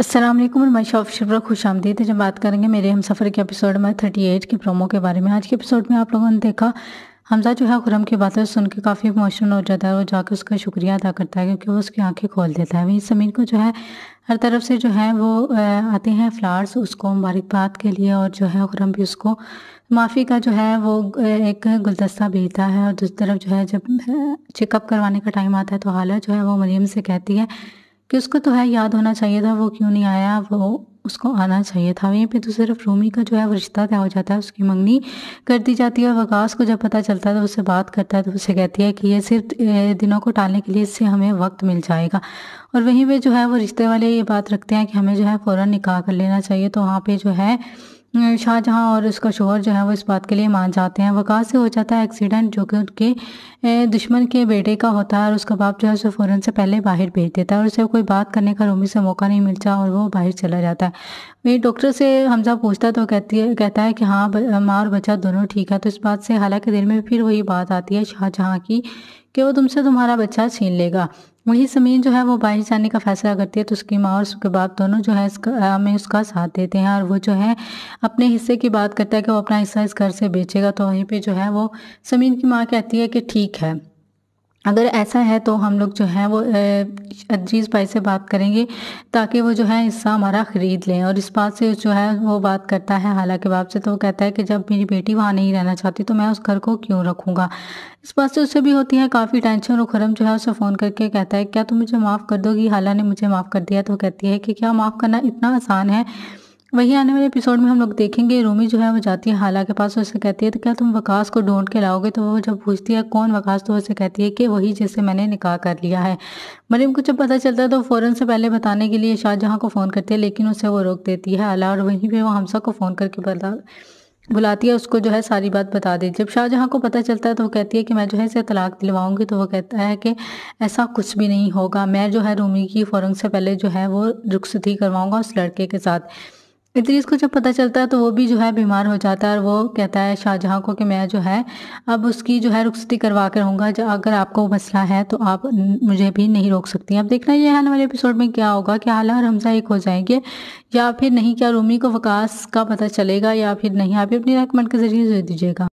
असलम मैं ऑफ शुक्र खुश आमदीद जब बात करेंगे मेरे हम सफ़र के एपिसोड में थर्टी एट के प्रोमो के बारे में आज के एपिसोड में आप लोगों ने देखा हमजा जो है खुरम की बातें सुन के काफ़ी इमोशनल हो जाता है और जाकर उसका शुक्रिया अदा करता है क्योंकि वो उसकी आंखें खोल देता है वहीं समीर को जो है हर तरफ से जो है वो आते हैं फ्लावर्स उसको मुबारकबाद के लिए और जो है खुरम भी उसको माफ़ी का जो है वो एक गुलदस्ता भेजता है और दूसरी तरफ जो है जब चेकअप करवाने का टाइम आता है तो हालत जो है वो मरीम से कहती है कि उसको तो है याद होना चाहिए था वो क्यों नहीं आया वो उसको आना चाहिए था वहीं पे तो सिर्फ रूमी का जो है वो रिश्ता तय हो जाता है उसकी मंगनी कर दी जाती है और वकास को जब पता चलता है तो उससे बात करता है तो उससे कहती है कि ये सिर्फ दिनों को टालने के लिए इससे हमें वक्त मिल जाएगा और वहीं पे जो है वो रिश्ते वाले ये बात रखते हैं कि हमें जो है फ़ौर निकाह कर लेना चाहिए तो वहाँ पर जो है शाहजहाँ और उसका शोहर जो है वो इस बात के लिए मान जाते हैं वकास से हो जाता है एक्सीडेंट जो कि उनके दुश्मन के बेटे का होता है और उसका बाप जो है उसे फ़ौरन से पहले बाहर भेज देता है और उसे कोई बात करने का रोमी से मौका नहीं मिलता और वो बाहर चला जाता है वही डॉक्टर से हमजा पूछता तो कहती है कहता है कि हाँ माँ और बच्चा दोनों ठीक है तो इस बात से हालांकि दिल में फिर वही बात आती है शाहजहाँ की कि वो तुमसे तुम्हारा बच्चा छीन लेगा वही समीन जो है वो बाहर जाने का फैसला करती है तो उसकी माँ और उसके बाप दोनों जो है इसका उसका साथ देते हैं और वो जो है अपने हिस्से की बात करता है कि वो अपना हिस्सा इस घर से बेचेगा तो वहीं पे जो है वो समीन की माँ कहती है कि ठीक ठीक है अगर ऐसा है तो हम लोग जो है वो अजीज भाई से बात करेंगे ताकि वो जो है हिस्सा हमारा ख़रीद लें और इस बात से जो है वो बात करता है हालांकि बाप से तो वो कहता है कि जब मेरी बेटी वहाँ नहीं रहना चाहती तो मैं उस घर को क्यों रखूँगा इस बात से उससे भी होती है काफ़ी टेंशन और खरम जो है उसे फ़ोन करके कहता है क्या तुम मुझे माफ़ कर दोगी हाला ने मुझे माफ़ कर दिया तो कहती है कि क्या माफ़ करना इतना आसान है वहीं आने वाले एपिसोड में हम लोग देखेंगे रूमी जो है वो जाती है हाला के पास उसे कहती है तो क्या तुम वकास को ढूंढ के लाओगे तो वो जब पूछती है कौन वकास तो उसे कहती है कि वही जिसे मैंने निकाह कर लिया है मरीम मतलब को जब पता चलता है तो फ़ौरन से पहले बताने के लिए शाहजहाँ को फ़ोन करती है लेकिन उसे वो रोक देती है अला और वहीं पर वो हमसा को फ़ोन करके बता बुलाती है उसको जो है सारी बात बता दी जब शाहजहाँ को पता चलता है तो वो कहती है कि मैं जो है इसे तलाक दिलवाऊंगी तो वो कहता है कि ऐसा कुछ भी नहीं होगा मैं जो है रूमी की फ़ौरन से पहले जो है वो रुखसती करवाऊँगा उस लड़के के साथ इतनी को जब पता चलता है तो वो भी जो है बीमार हो जाता है और वो कहता है शाहजहाँ को कि मैं जो है अब उसकी जो है रुखसती करवा कर रहूँगा अगर आपको मसला है तो आप मुझे भी नहीं रोक सकती अब देखना ये आने वाले एपिसोड में क्या होगा कि आला और हमजा एक हो जाएंगे या फिर नहीं क्या रूमी को वकास का पता चलेगा या फिर नहीं आप अपनी रेकमेंट के ज़रिए दीजिएगा